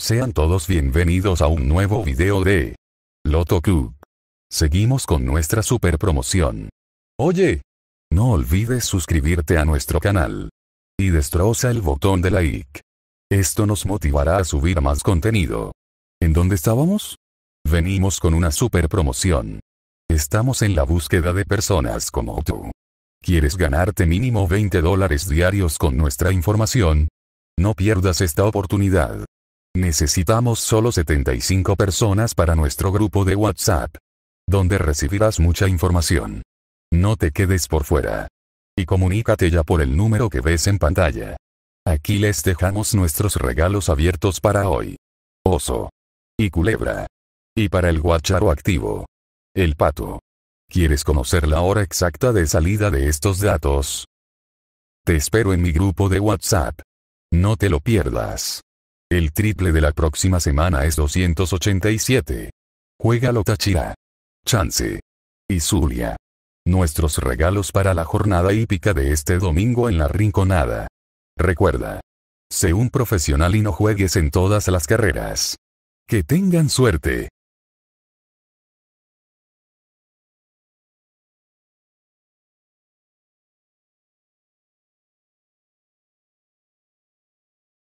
Sean todos bienvenidos a un nuevo video de Loto Club. Seguimos con nuestra super promoción. Oye, no olvides suscribirte a nuestro canal. Y destroza el botón de like. Esto nos motivará a subir más contenido. ¿En dónde estábamos? Venimos con una super promoción. Estamos en la búsqueda de personas como tú. ¿Quieres ganarte mínimo 20 dólares diarios con nuestra información? No pierdas esta oportunidad. Necesitamos solo 75 personas para nuestro grupo de WhatsApp. Donde recibirás mucha información. No te quedes por fuera. Y comunícate ya por el número que ves en pantalla. Aquí les dejamos nuestros regalos abiertos para hoy. Oso. Y culebra. Y para el guacharo activo. El pato. ¿Quieres conocer la hora exacta de salida de estos datos? Te espero en mi grupo de WhatsApp. No te lo pierdas. El triple de la próxima semana es 287. Juega Tachira. Chance. Y Zulia. Nuestros regalos para la jornada hípica de este domingo en la Rinconada. Recuerda. Sé un profesional y no juegues en todas las carreras. Que tengan suerte.